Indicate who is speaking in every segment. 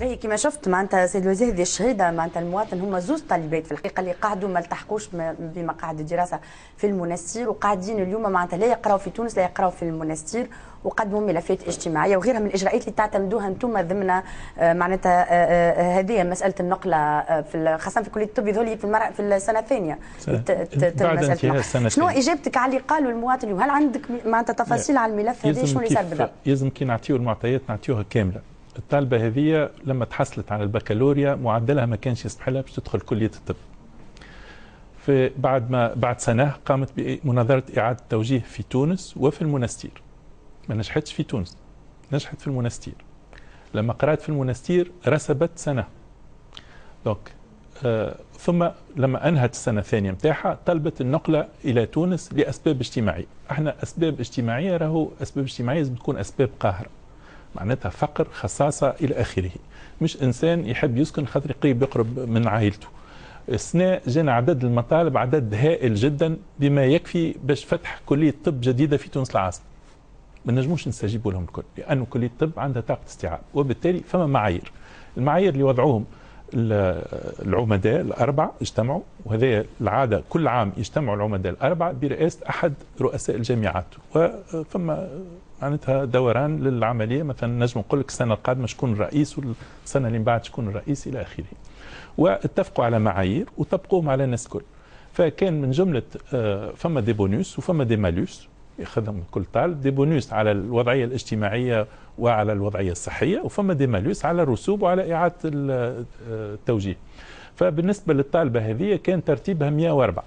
Speaker 1: باهي كما شفت معناتها سيد الوزير هذه الشهيده معناتها المواطن هما زوز طالبات في الحقيقه اللي قعدوا ما التحقوش بمقاعد الدراسه في المنستير وقاعدين اليوم معناتها لا يقراوا في تونس لا يقراوا في المنستير وقدموا ملفات اجتماعيه وغيرها من الاجراءات اللي تعتمدوها انتم ضمن آه، معناتها آه، آه، هذه مساله النقله في خاصه في كليه الطب يظهر في, في السنه الثانيه بعد انتهاء السنه شنو اجابتك على اللي قالوا المواطن وهل عندك معناتها تفاصيل على الملف هذا شنو اللي صار بالضبط؟
Speaker 2: يلزم كي نعطيو المعطيات نعطيوها كامله الطالبه هذه لما تحصلت على البكالوريا معدلها ما كانش يسمح لها باش تدخل كليه الطب فبعد ما بعد سنه قامت بمناظره اعاده توجيه في تونس وفي المنستير ما نجحتش في تونس نجحت في المنستير لما قرأت في المنستير رسبت سنة دونك آه ثم لما أنهت السنة الثانية متاعها طلبت النقلة إلى تونس لأسباب اجتماعية احنا أسباب اجتماعية راهو أسباب اجتماعية لازم تكون أسباب قاهرة معناتها فقر خصاصة إلى آخره مش إنسان يحب يسكن خاطر قريب يقرب من عائلته السنة جانا عدد المطالب عدد هائل جدا بما يكفي باش فتح كلية طب جديدة في تونس العاصمة ما نجموش نستجيبوا لهم الكل لأن كلية الطب عندها طاقة استيعاب وبالتالي فما معايير المعايير اللي وضعوهم العمداء الأربعة اجتمعوا وهذا العادة كل عام يجتمعوا العمداء الأربعة برئاسة أحد رؤساء الجامعات وفما معناتها دوران للعمليه مثلا نجم نقول لك السنه القادمه شكون الرئيس والسنه اللي بعد شكون الرئيس الى اخره. واتفقوا على معايير وطبقوهم على الناس الكل. فكان من جمله آه، فما دي بونوس وفما دي مالوس ياخذهم كل طالب دي بونوس على الوضعيه الاجتماعيه وعلى الوضعيه الصحيه وفما دي مالوس على الرسوب وعلى اعاده آه، التوجيه. فبالنسبه للطالبه هذه كان ترتيبها 104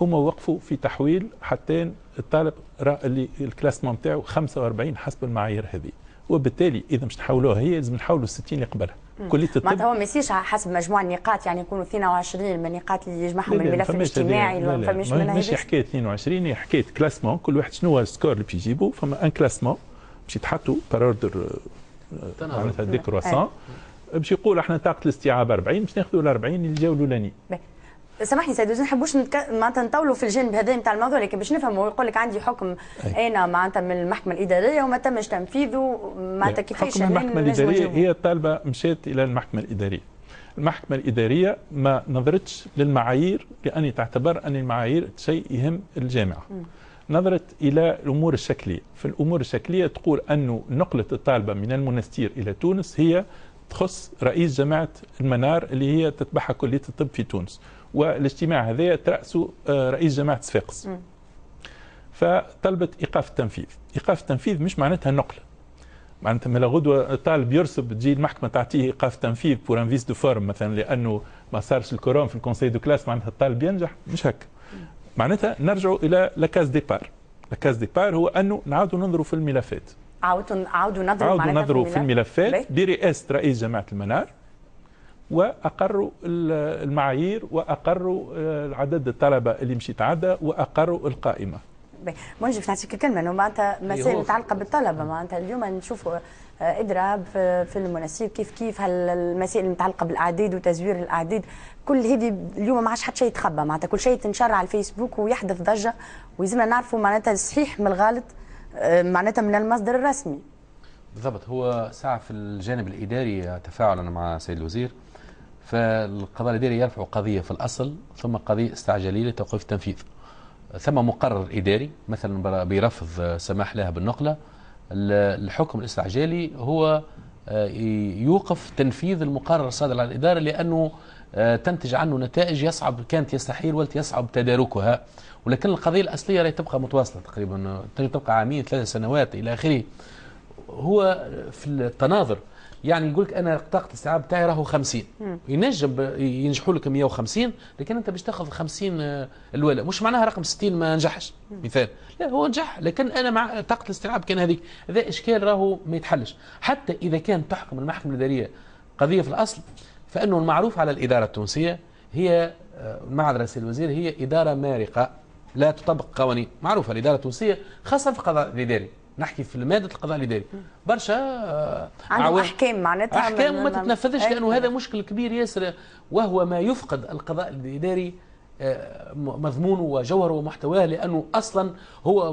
Speaker 2: هما وقفوا في تحويل حتى الطالب اللي الكلاسمون نتاعو 45 حسب المعايير هذه وبالتالي اذا مش نحولوها هي لازم نحولوا 60 اللي قبلها كليه الطب معناتها هو
Speaker 1: ما يصيرش حسب مجموع النقاط يعني يكونوا 22 من النقاط اللي يجمعهم الملف الاجتماعي ولا فماش منها ماشي حكايه
Speaker 2: 22 هي حكايه كلاسمون كل واحد شنو هو السكور اللي بيجيبه فما ان كلاسمون باش يتحطوا بار اوردر معناتها ديكروسون باش يقول احنا طاقه الاستيعاب 40 باش ناخذوا ال 40 اللي جاوا الاولانيين
Speaker 1: سامحني سيد وزير نحبوش نتك... معناتها نطولوا في الجانب هذا نتاع الموضوع لكن باش نفهموا يقول لك عندي حكم أي. انا معناتها من المحكمه الاداريه وما تمش تنفيذه معناتها كيفاش حكم يعني المحكمه الاداريه هي
Speaker 2: الطالبه مشات الى المحكمه الاداريه المحكمة الإدارية ما نظرتش للمعايير لأني تعتبر أن المعايير شيء يهم الجامعة م. نظرت إلى الأمور الشكلية في الأمور الشكلية تقول أن نقلة الطالبة من المنستير إلى تونس هي تخص رئيس جامعة المنار اللي هي تتبعها كلية الطب في تونس والاجتماع هذا ترأسه آه، رئيس جماعة صفاقس فطلبت إيقاف التنفيذ إيقاف التنفيذ مش معناتها نقلة معناتها من غدوة طالب يرسب تجي المحكمة تعطيه إيقاف تنفيذ بور انفيس دو فورم مثلا لأنه ما صارش الكورون في الكونسي دو كلاس معناتها الطالب ينجح مش هكا معناتها نرجعوا إلى لاكاز ديبار لاكاز ديبار هو أنه نعاودوا ننظروا في الملفات
Speaker 1: عاودوا عاودوا نظروا عاودوا نظروا في الملفات
Speaker 2: برئاسة رئيس جماعة المنار واقروا المعايير واقروا آه، عدد الطلبه اللي مشيت يتعدى واقروا القائمه
Speaker 1: منجم نعطيك كلمه انه معناتها مسائل متعلقه بالطلبه معناتها اليوم نشوفوا اضراب آه، آه، في المناسيب كيف كيف هالمسائل المتعلقه بالاعداد وتزوير الاعداد كل هذه اليوم ما عادش حتى شيء يتخبى معناتها كل شيء تنشر على الفيسبوك ويحدث ضجه ويزمنا نعرفوا معناتها الصحيح من الغلط معناتها من المصدر الرسمي
Speaker 3: بالضبط هو ساعه في الجانب الاداري تفاعلا مع سيد الوزير فالقضاء الإداري يرفع قضية في الأصل ثم قضية استعجالية لتوقيف التنفيذ ثم مقرر إداري مثلا برفض سماح لها بالنقلة الحكم الاستعجالي هو آه، يوقف تنفيذ المقرر الصادر على الإدارة لأنه آه، تنتج عنه نتائج يصعب كانت يستحيل ولت يصعب تداركها ولكن القضية الأصلية راهي تبقى متواصلة تقريبا تبقى عامين ثلاثة سنوات إلى آخره هو في التناظر يعني يقول لك انا طاقه الاستيعاب بتاعي راهو 50 ينجم ينجحوا لك 150 لكن انت باش تاخذ 50 آه، الولاء مش معناها رقم 60 ما نجحش مثال لا هو نجح لكن انا مع طاقه الاستيعاب كان هذيك هذا اشكال راهو ما يتحلش حتى اذا كان تحكم المحكمه الاداريه قضيه في الاصل فانه المعروف على الاداره التونسيه هي آه، معذره سي الوزير هي اداره مارقه لا تطبق قوانين معروفه الاداره التونسيه خاصه في القضاء الاداري نحكي في ماده القضاء الاداري برشا آه، عندهم احكام
Speaker 1: معناتها احكام ما تتنفذش لانه هذا
Speaker 3: مشكل كبير ياسر وهو ما يفقد القضاء الاداري آه، مضمونه وجوهره ومحتواه لانه اصلا هو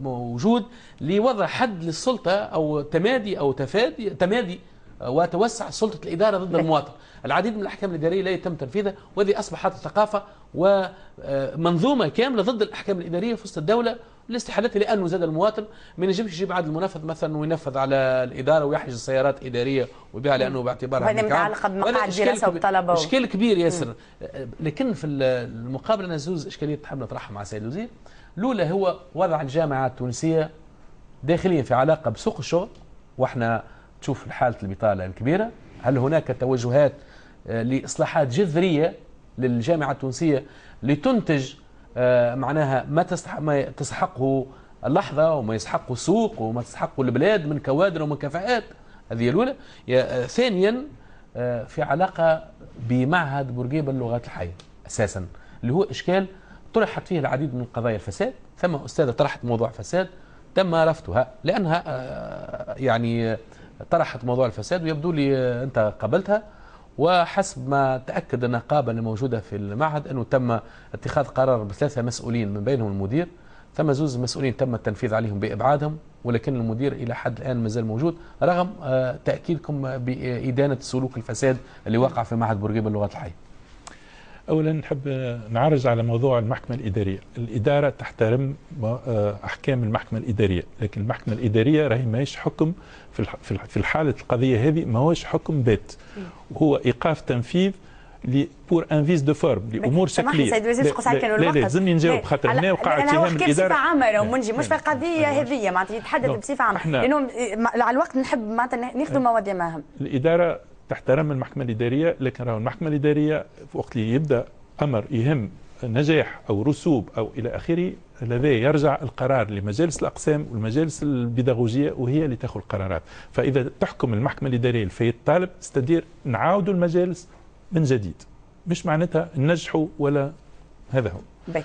Speaker 3: موجود لوضع حد للسلطه او تمادي او تفادي تمادي آه، وتوسع سلطه الاداره ضد إيه. المواطن العديد من الاحكام الاداريه لا يتم تنفيذها وهذه اصبحت ثقافه ومنظومه كامله ضد الاحكام الاداريه في وسط الدوله الاستحالات لانه زاد المواطن ما ينجمش يجيب عاد المنفذ مثلا وينفذ على الاداره ويحجز سيارات اداريه ويبيع لانه باعتبارها هذا متعلق بمقاعد دراسه والطلبه اشكال كبير ياسر لكن في المقابله انا زوز اشكاليات تحب نطرحها مع السيد الوزير الاولى هو وضع الجامعه التونسيه داخليا في علاقه بسوق الشغل واحنا تشوف حاله البطاله الكبيره هل هناك توجهات آه، لاصلاحات جذريه للجامعه التونسيه لتنتج آه، معناها ما تستحق ما تستحقه اللحظة وما يسحقه السوق وما تستحقه البلاد من كوادر ومن كفاءات هذه الأولى آه، ثانيا آه، في علاقة بمعهد بورقيبة للغات الحية أساسا اللي هو إشكال طرحت فيه العديد من قضايا الفساد ثم أستاذة طرحت موضوع فساد تم رفضها لأنها يعني طرحت موضوع الفساد ويبدو لي أنت قبلتها وحسب ما تأكد النقابة الموجودة في المعهد أنه تم اتخاذ قرار بثلاثة مسؤولين من بينهم المدير ثم زوز مسؤولين تم التنفيذ عليهم بإبعادهم ولكن المدير إلى حد الآن مازال موجود رغم آه، تأكيدكم بإدانة سلوك الفساد اللي وقع في معهد بورقيبة اللغات الحية
Speaker 2: اولا نحب نعرج على موضوع المحكمه الاداريه الاداره تحترم آه، احكام المحكمه الاداريه لكن المحكمه الاداريه راهي ماهيش حكم في حاله القضيه هذه ماهوش حكم ذات وهو ايقاف تنفيذ لي بور ان فيز دو فورم لامور شكليه سيد وزير لا لا لازمني نجاوب خاطر هنا وقع اتهام الاداره بصفه عامه لو نعم، منجي مش في نعم،
Speaker 1: القضيه نعم. هذه معناتها يتحدث بصفه عامه لانه على الوقت نحب معناتها ناخذ مواضيع مهمه
Speaker 2: الاداره تحترم المحكمه الاداريه لكن راهو المحكمه الاداريه في وقت اللي يبدا امر يهم نجاح او رسوب او الى اخره هذا يرجع القرار لمجالس الاقسام والمجالس البيداغوجيه وهي اللي تاخذ القرارات فاذا تحكم المحكمه الاداريه الفيت طالب استدير نعاودوا المجالس من جديد مش معناتها ننجحوا ولا هذا هو بي.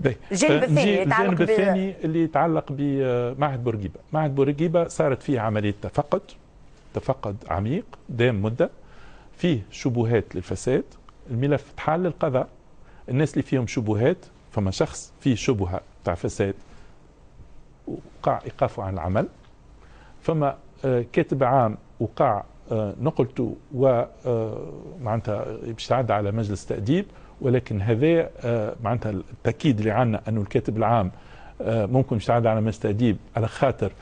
Speaker 2: بي. الجانب الثاني الجانب الثاني اللي يتعلق بمعهد بورقيبه معهد بورقيبه صارت فيه عمليه تفقد تفقد عميق دام مدة فيه شبهات للفساد الملف تحل للقضاء الناس اللي فيهم شبهات فما شخص فيه شبهة تاع فساد وقع إيقافه عن العمل فما آه، كاتب عام وقع آه، نقلته ومعناتها آه، باش تعدى على مجلس تأديب ولكن هذا معناتها التأكيد اللي عندنا أنه الكاتب العام ممكن باش تعدى على مجلس تأديب على خاطر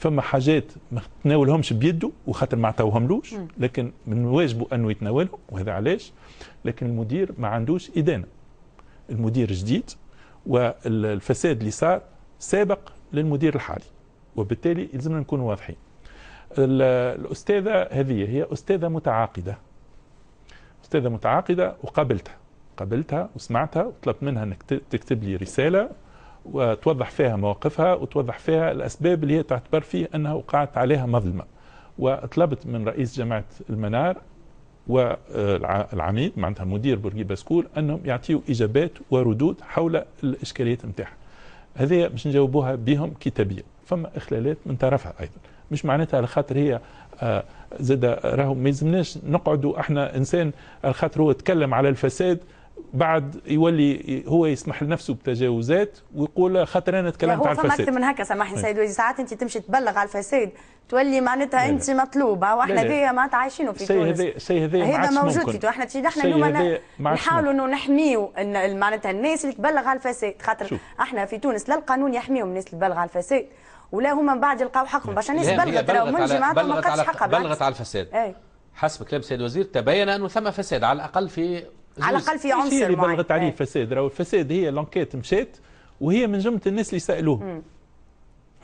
Speaker 2: فما حاجات ما تناولهمش بيده وخاطر ما عطاوهملوش لكن من واجبه انه يتناولهم وهذا علاش لكن المدير ما عندوش ادانه المدير جديد والفساد اللي صار سابق للمدير الحالي وبالتالي يلزمنا نكون واضحين الاستاذه هذه هي استاذه متعاقده استاذه متعاقده وقابلتها قابلتها وسمعتها وطلبت منها انك تكتب لي رساله وتوضح فيها مواقفها وتوضح فيها الأسباب اللي هي تعتبر فيه أنها وقعت عليها مظلمة وطلبت من رئيس جامعة المنار والعميد معناتها مدير بورقيبه سكول انهم يعطيوا اجابات وردود حول الاشكاليات نتاعها هذه باش نجاوبوها بهم كتابيا فما اخلالات من طرفها ايضا مش معناتها على خاطر هي آه، زاد راهو ما يلزمناش نقعدوا احنا انسان على خاطر هو تكلم على الفساد بعد يولي هو يسمح لنفسه بتجاوزات ويقول خاطر انا تكلمت على الفساد اكثر من
Speaker 1: هكا سامحني طيب. سيد وزير ساعات انت تمشي تبلغ على الفساد تولي معناتها انت مطلوبه واحنا هذايا ما عايشينه في تونس
Speaker 2: الشيء هذا هذا موجود احنا احنا اليوم نحاولوا
Speaker 1: انه نحميو معناتها الناس اللي تبلغ على الفساد خاطر احنا في تونس لا القانون يحميهم الناس اللي تبلغ على الفساد ولا هما من بعد يلقاو حقهم برشا ناس بلغت راهو من جماعتهم ما لقاتش حقها بلغت على الفساد إيه.
Speaker 3: حسب كلام السيد الوزير تبين انه ثم فساد على الاقل في على الاقل في عنصر معين اللي بلغت
Speaker 2: عليه إيه. الفساد راهو الفساد هي لونكيت مشات وهي من جمله الناس اللي سالوهم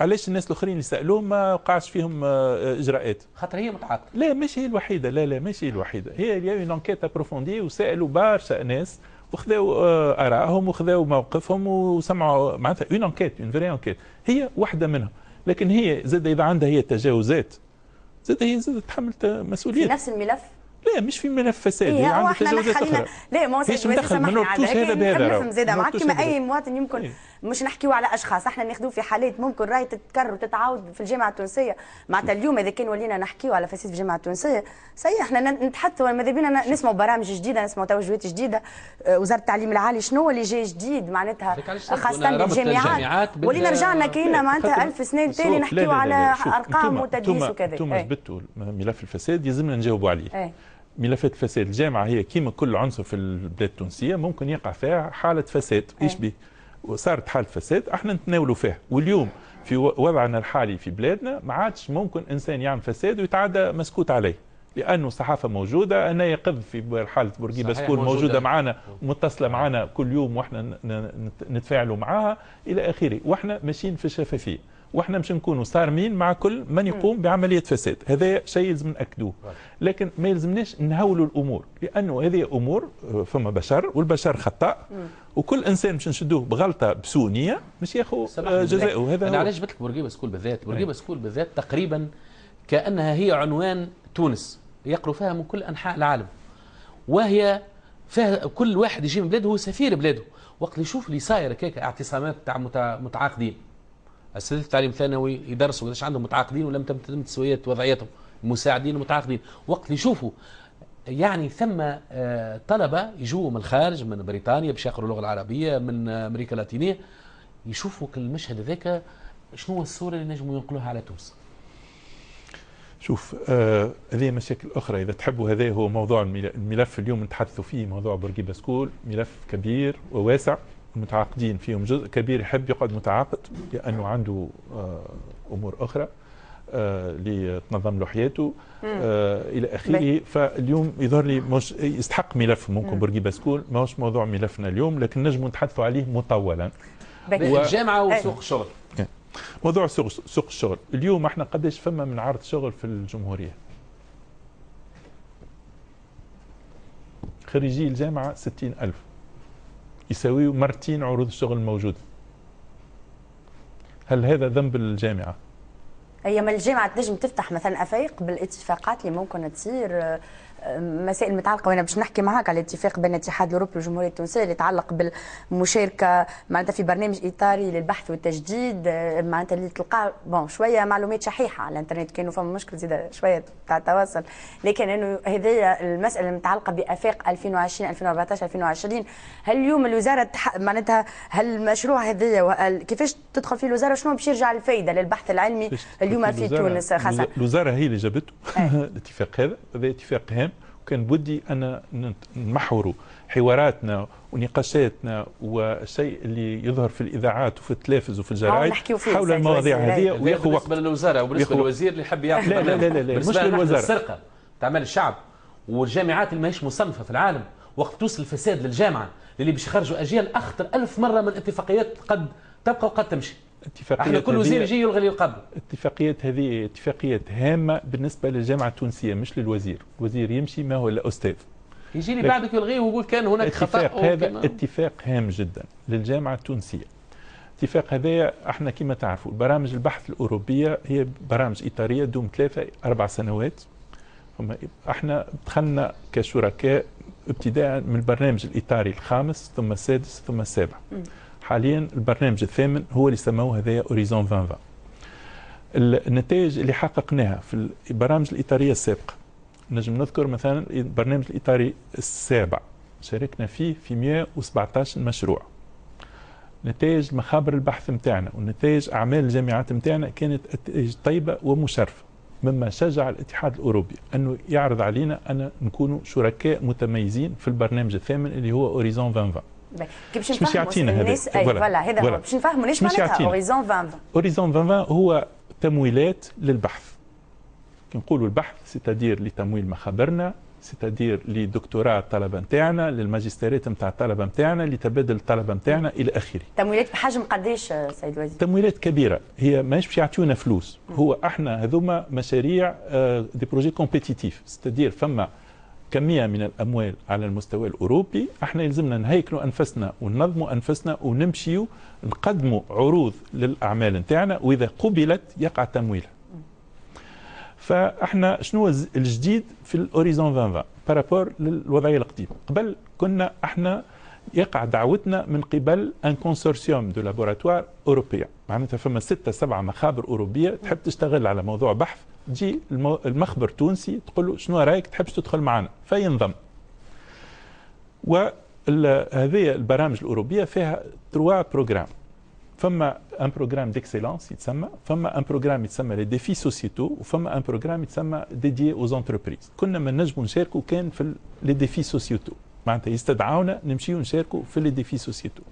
Speaker 2: علاش الناس الاخرين اللي سالوهم ما وقعش فيهم آه، آه، اجراءات خاطر هي متعاقده لا ماشي هي الوحيده لا لا ماشي هي الوحيده هي اليوم لونكيت ابروفوندي وسالوا برشا ناس وخذوا آه، ارائهم وخذوا موقفهم وسمعوا معناتها اون انكيت اون فري انكيت هي واحده منهم لكن هي زاد اذا عندها هي تجاوزات زاد
Speaker 1: هي زاد تحمل مسؤوليه في نفس الملف
Speaker 2: لا مش في ملف فساد إيه يعني عنده تجاوزات اخرى لا ما هو مش مدخل ما نربطوش هذا بهذا زاده معاك كما اي
Speaker 1: مواطن يمكن إيه؟ مش نحكيو على اشخاص احنا ناخذوه في حالات ممكن راهي تتكرر وتتعاود في الجامعه التونسيه معناتها اليوم اذا كان ولينا نحكيو على فساد في الجامعه التونسيه صحيح احنا نتحدثوا ماذا بينا نسمعوا برامج جديده نسمعوا توجهات جديده آه، وزاره التعليم العالي شنو اللي جاي جديد معناتها خاصه بالجامعات ولينا رجعنا كاين معناتها 1000 سنه ثاني نحكيو على ارقام وتدليس وكذا إيه.
Speaker 2: ملف الفساد يلزمنا نجاوبوا عليه إيه. ملفات فساد الجامعه هي كيما كل عنصر في البلاد التونسيه ممكن يقع فيها حاله فساد ايش به وصارت حاله فساد احنا نتناولوا فيها واليوم في وضعنا الحالي في بلادنا ما عادش ممكن انسان يعمل فساد ويتعدى مسكوت عليه لانه الصحافه موجوده انا يقظ في حاله بورقيبه سكون موجوده, موجودة معنا متصله معنا كل يوم واحنا نتفاعلوا معها الى اخره واحنا ماشيين في الشفافيه واحنا مش نكونوا صارمين مع كل من يقوم بعمليه فساد هذا شيء يلزم ناكدوه لكن ما يلزمناش نهولوا الامور لانه هذه امور آه، فما بشر والبشر خطا وكل انسان باش نشدوه بغلطه بسونيه مش ياخذ آه، جزائه هذا انا علاش جبت
Speaker 3: لك بورقيبه سكول بالذات نعم. بورقيبه سكول بالذات تقريبا كانها هي عنوان تونس يقروا فيها من كل انحاء العالم وهي فيها كل واحد يجي من بلاده هو سفير بلاده وقت يشوف اللي صاير كيك اعتصامات تاع متعاقدين اساتذه التعليم الثانوي يدرسوا قداش عندهم متعاقدين ولم تتم تسويه وضعيتهم المساعدين المتعاقدين وقت يشوفوا يعني ثم آه، طلبه يجوا من الخارج من بريطانيا باش يقروا اللغه العربيه من امريكا اللاتينيه يشوفوا المشهد هذاك شنو هو الصوره اللي نجموا ينقلوها على تونس شوف
Speaker 2: آه هذه مشاكل اخرى اذا تحبوا هذا هو موضوع الملف اليوم نتحدثوا فيه موضوع بورقيبه سكول ملف كبير وواسع متعاقدين فيهم جزء كبير يحب يقعد متعاقد لانه عنده آه، امور اخرى اللي آه، تنظم له حياته آه، الى اخره فاليوم يظهر لي مش يستحق ملف ممكن برقي بسكول ماهوش موضوع ملفنا اليوم لكن نجم نتحدثوا عليه مطولا
Speaker 3: و... الجامعه وسوق إيه. الشغل
Speaker 2: موضوع سوق سوق الشغل اليوم احنا قداش فما من عرض شغل في الجمهوريه خريجي الجامعه 60000 يساويه مرتين عروض الشغل الموجوده هل هذا ذنب الجامعه
Speaker 1: ايام الجامعه تنجم تفتح مثلا افايق بالاتفاقات اللي ممكن تصير مسائل متعلقه وانا باش نحكي معاك على الاتفاق بين الاتحاد الاوروبي والجمهوريه التونسيه اللي يتعلق بالمشاركه معناتها في برنامج ايطالي للبحث والتجديد آه، معناتها اللي تلقى بون شويه معلومات شحيحه على الانترنت كانوا فما مشكل زيد شويه تاع التواصل لكن انه هذه المساله المتعلقه بافاق 2020 2014 2020 هل اليوم الوزاره معناتها هل المشروع هذايا كيفاش تدخل فيه الوزاره شنو باش يرجع الفائده للبحث العلمي اليوم في تونس خاصه
Speaker 2: الوزاره هي اللي جابته إيه. الاتفاق هذا هذا اتفاق هام كان بدي أن نمحوروا حواراتنا ونقاشاتنا والشيء اللي يظهر في الإذاعات وفي التلفز وفي الجرايد آه،
Speaker 3: حول المواضيع هذه وياخذ وقت بالنسبة للوزارة وبالنسبة للوزير اللي يحب يعرف لا لا لا, لا, لا مش للوزارة السرقة تعمل الشعب والجامعات اللي ماهيش مصنفة في العالم وقت توصل الفساد للجامعة اللي باش يخرجوا أجيال أخطر ألف مرة من اتفاقيات قد تبقى وقد تمشي اتفاقية احنا كل وزير يجي
Speaker 2: يلغي اللي قبل اتفاقيات هذه اتفاقيات هامه بالنسبه للجامعه التونسيه مش للوزير الوزير يمشي ما هو الا استاذ
Speaker 3: يجي لي بعدك يلغيه ويقول كان هناك خطا هذا
Speaker 2: اتفاق هام جدا للجامعه التونسيه الاتفاق هذا احنا كما تعرفوا برامج البحث الاوروبيه هي برامج اطاريه دوم ثلاثه اربع سنوات احنا دخلنا كشركاء ابتداء من البرنامج الاطاري الخامس ثم السادس ثم السابع حاليا البرنامج الثامن هو اللي سموه هذا اوريزون 2020 النتائج اللي حققناها في البرامج الاطاريه السابقه نجم نذكر مثلا البرنامج الاطاري السابع شاركنا فيه في 117 مشروع نتائج مخابر البحث نتاعنا ونتائج اعمال الجامعات نتاعنا كانت نتائج طيبه ومشرفه مما شجع الاتحاد الاوروبي انه يعرض علينا ان نكونوا شركاء متميزين في البرنامج الثامن اللي هو اوريزون 2020
Speaker 1: كيفاش باش الناس اي فوالا هذا هو باش نفهموا ليش معناتها اوريزون 2020
Speaker 2: اوريزون 2020 هو تمويلات للبحث كي نقولوا البحث سيتادير لتمويل مخابرنا سيتادير لدكتوراه الطلبه نتاعنا للماجستيرات نتاع الطلبه نتاعنا لتبادل الطلبه نتاعنا الى اخره
Speaker 1: تمويلات بحجم قداش سيد وزير
Speaker 2: تمويلات كبيره هي ماهيش باش يعطيونا فلوس هو احنا هذوما مشاريع دي بروجي كومبيتيتيف ستادير فما كمية من الأموال على المستوى الأوروبي احنا يلزمنا نهيكلوا أنفسنا وننظموا أنفسنا ونمشيوا نقدموا عروض للأعمال نتاعنا وإذا قبلت يقع تمويلها فاحنا شنو الجديد في الأوريزون 2020 بارابور للوضعية القديمة قبل كنا احنا يقع دعوتنا من قبل ان كونسورسيوم دو لابوراتوار اوروبيه معناتها فما ستة سبعة مخابر أوروبية تحب تشتغل على موضوع بحث تجي المخبر تونسي تقول له شنو رايك تحبش تدخل معنا فينضم وهذه البرامج الاوروبيه فيها تروا بروغرام فما ان بروغرام ديكسيلونس يتسمى فما ان بروغرام يتسمى لي ديفي سوسيتو وفما ان بروغرام يتسمى ديديي اوز انتربريز كنا ما نجمو نشاركو كان في لي ديفي سوسيتو معناتها يستدعونا نمشيو نشاركو في لي ديفي سوسيتو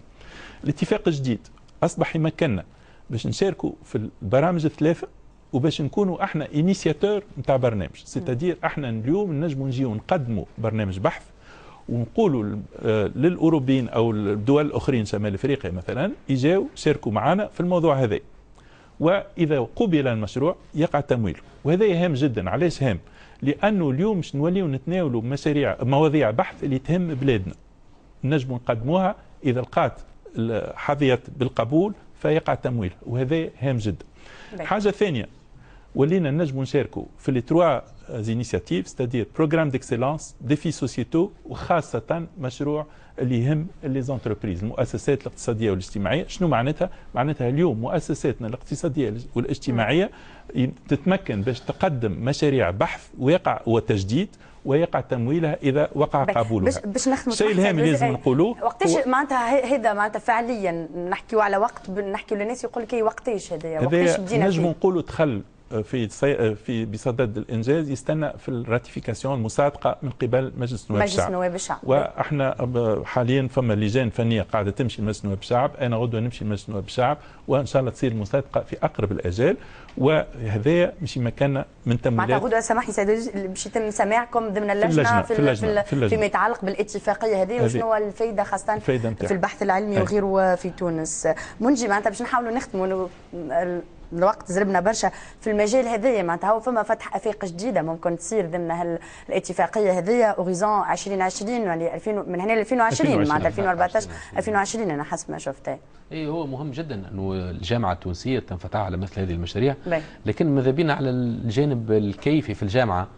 Speaker 2: الاتفاق الجديد اصبح يمكننا باش نشاركو في البرامج الثلاثه وباش نكونوا احنا انيسياتور نتاع برنامج ستادير احنا اليوم نجموا نجيو نقدموا برنامج بحث ونقولوا آه، للاوروبيين او الدول الاخرين شمال افريقيا مثلا اجاو شاركوا معنا في الموضوع هذا واذا قبل المشروع يقع تمويل وهذا هام جدا علاش هام لانه اليوم باش نوليو نتناولوا مشاريع مواضيع بحث اللي تهم بلادنا نجموا نقدموها اذا لقات حظيت بالقبول فيقع تمويل وهذا هام جدا حاجه ثانيه ولينا نجم نشاركوا في لي تروا زينيسياتيف ستادير بروغرام ديكسيلونس ديفي سوسيتو وخاصه مشروع اللي يهم لي زونتربريز المؤسسات الاقتصاديه والاجتماعيه شنو معناتها معناتها اليوم مؤسساتنا الاقتصاديه والاجتماعيه تتمكن باش تقدم مشاريع بحث ويقع وتجديد ويقع تمويلها اذا وقع قبولها باش باش نخدم الشيء الهام لازم نقولوه وقتاش
Speaker 1: و... معناتها هذا معناتها فعليا نحكيو على وقت نحكيو للناس يقول لك إيه، وقتاش هذا وقتاش بدينا نجم
Speaker 2: نقولوا دخل في آه، في بصدد الانجاز يستنى في الراتيفيكاسيون المصادقه من قبل مجلس نواب الشعب مجلس نواب الشعب واحنا حاليا فما لجان فنيه قاعده تمشي لمجلس نواب الشعب انا غدوه نمشي لمجلس نواب الشعب وان شاء الله تصير المصادقه في اقرب الاجال وهذا مش مكاننا من تم معناتها غدوه
Speaker 1: سامحني سيد باش يتم سماعكم ضمن اللجنه في, اللجنة في, اللجنة في, اللجنة فيما يتعلق بالاتفاقيه هذه وشنو الفائده خاصه الفايدة في البحث العلمي وغيره في تونس منجي معناتها باش نحاولوا نختموا الوقت زربنا برشا في المجال هذايا معناتها هو فما فتح افاق جديده ممكن تصير ضمن الاتفاقيه هذايا اوريزون 2020 يعني 2000 من هنا ل 2020 معناتها 2014 2020 انا حسب ما شفت اي هو مهم جدا
Speaker 3: انه الجامعه التونسيه تنفتح على مثل هذه المشاريع لكن ماذا بينا على الجانب الكيفي في الجامعه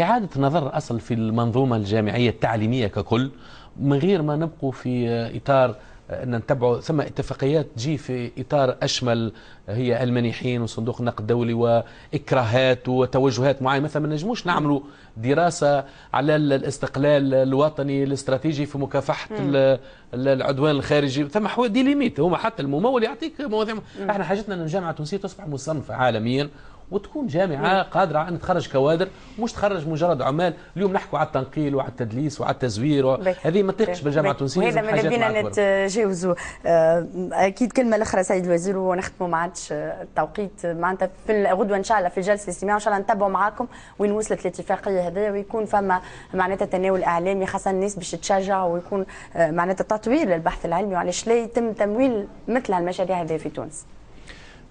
Speaker 3: اعاده نظر اصل في المنظومه الجامعيه التعليميه ككل من غير ما نبقوا في اطار ان نتبعوا ثم اتفاقيات تجي في إطار أشمل هي المانحين وصندوق النقد الدولي وإكراهات وتوجهات معينة مثلا ما نجموش نعملوا دراسة على الاستقلال الوطني الاستراتيجي في مكافحة العدوان الخارجي ثم حوادي ليميت هما حتى الممول يعطيك مواضيع احنا حاجتنا ان الجامعة التونسية تصبح مصنفة عالميا وتكون جامعه نعم. قادره ان تخرج كوادر مش تخرج مجرد عمال اليوم نحكوا على التنقيل وعلى التدليس وعلى التزوير و... هذه ما تليقش بالجامعه التونسيه وهذا ما بينا
Speaker 1: نتجاوزوا آه، اكيد كلمه الاخرى سيد الوزير ونختموا ما عادش آه، التوقيت معناتها في غدوه ان شاء الله في الجلسه الاجتماعيه وان شاء الله نتبعوا معاكم وين وصلت الاتفاقيه هذه ويكون فما معناتها تناول اعلامي خاصه الناس باش تشجع ويكون آه، معناتها تطوير للبحث العلمي وعلاش لا يتم تمويل مثل هالمشاريع هذه في تونس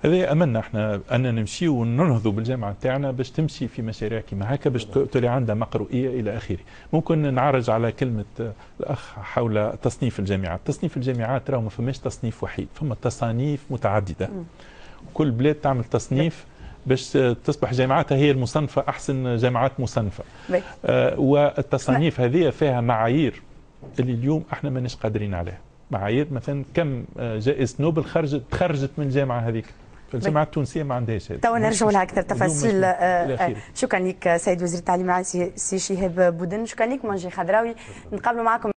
Speaker 2: هذا املنا احنا ان نمشي وننهضوا بالجامعه تاعنا باش تمشي في مشاريع كيما هكا باش تولي عندها مقروئيه الى اخره ممكن نعرج على كلمه الاخ حول تصنيف الجامعات تصنيف الجامعات راهو ما فماش تصنيف وحيد فما تصانيف متعدده كل بلاد تعمل تصنيف باش تصبح جامعاتها هي المصنفه احسن جامعات مصنفه آه والتصانيف هذه فيها معايير اللي اليوم احنا ماناش قادرين عليها معايير مثلا كم آه، جائزه نوبل خرجت خرجت من الجامعه هذيك الجامعه التونسيه ما عندهاش هذا تو نرجعوا لها اكثر تفاصيل آه، آه،
Speaker 1: شكرا لك سيد وزير التعليم سي شهاب بودن شكرا لك منجي خضراوي نقابلوا معكم